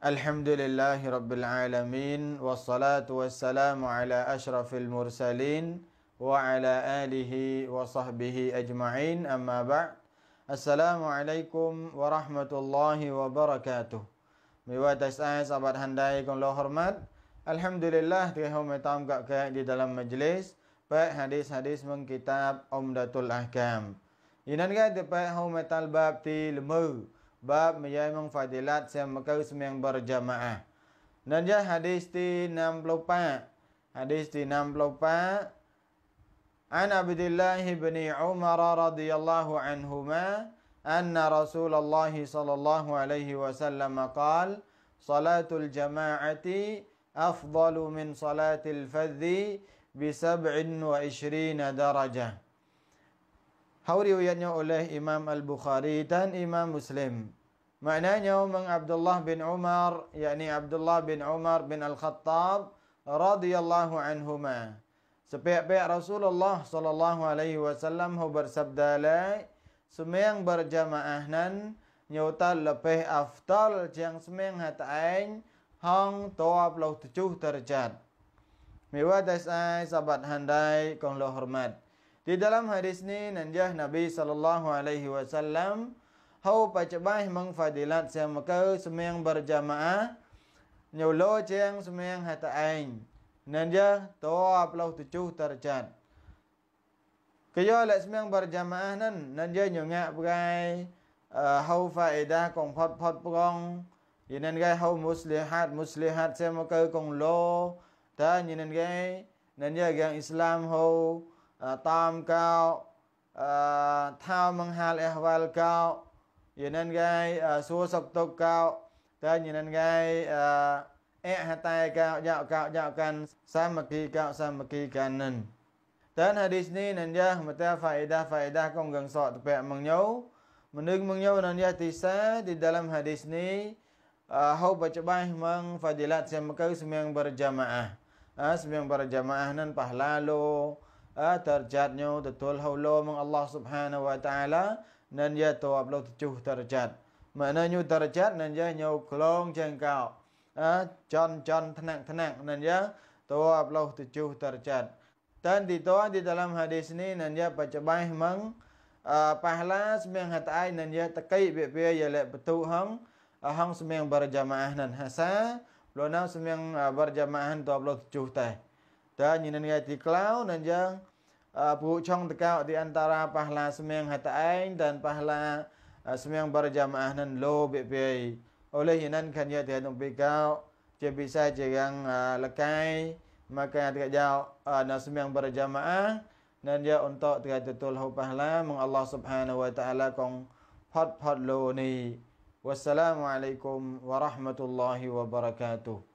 الحمد لله رب العالمين والصلاة والسلام على أشرف المرسلين وعلى آله وصحبه أجمعين أما بعد السلام عليكم ورحمة الله وبركاته ميوات أسعاد صبت هندايكم لو حرمت الحمد لله تيهو ميتام كأكا دي دلم مجلس بأي حديث حديث من كتاب أمدة الأحكام إنان قاعد هو ميتال باب تي لمو bab menjadi menjamin fadilat semua yang berjamaah. Dan dia hadis di 64. Hadis di 64. An Abdullah bin Umar radhiyallahu anhuma anna Rasulullah sallallahu alaihi wasallam qaal salatul jama'ati afdalu min salatil fadhi bi 27 darajah. Hawa riwayatnya oleh Imam Al-Bukhari dan Imam Muslim. Maknanya Umang Abdullah bin Umar, yakni Abdullah bin Umar bin Al-Khattab radhiyallahu anhuma. Sepiak-piak Rasulullah sallallahu alaihi wasallam hu bersabda lai, semeng berjamaah nan nyota lebih afdal jang semeng hatain hang toa pelau tujuh terjat. Miwa desai sahabat handai kong lo hormat. Di dalam hadis ni nanjah Nabi sallallahu alaihi wasallam hau pacabai mang fadilat semaka semeng berjamaah nyolo ceng semeng hata ain nanjah to aplau tucu tercat Kaya le semeng berjamaah nan nanjah nyonga bagai eh, hau faedah kong pot pot pong Inan gay hau muslihat muslihat semaka kong lo ta inan gay nanjah gang islam hau tam cao thao mang hal ehwal cao như nên gai xua sọc tục cao tên như nên gai e hạ tay cao dạo cao dạo can samaki cao samaki can nên tên hadith ni nên ya mà ta phải đa phải đa công gần sọ tập bẹ mang nhau mình đừng mang nhau nên ya thì sa di dalam hadith ni hau baca bah mang fadilat sama kau sembilan berjamaah sembilan berjamaah nan pahlalu terjadnya tetul hulu meng Allah subhanahu wa ta'ala dan ia tuap lo lah, tujuh terjad maknanya terjad dan ia nyau kelong jengkau con ha, con tenang tenang dan ia tuap lo lah, tujuh terjad dan ditua di dalam hadis ini dan ia pejabah meng ha, pahala semang hatai dan ia teki bia-bia yalik betul hang hang semang berjamaah dan hasa lo nam semang ha, berjamaah tuap lo lah, tujuh terjad jadi nyin nga ti klao na jang ah, pu chong di antara pahala semeng hata aing dan pahala ah, semeng berjamaah nan lo bi pi oleh hinan kan ya ti hanung pi kao bisa je yang ah, lekai maka tidak jauh na semeng berjamaah nanti ya untuk tidak tetul hu pahala mang Allah subhanahu wa taala kong pat pat lo ni Wassalamualaikum warahmatullahi wabarakatuh.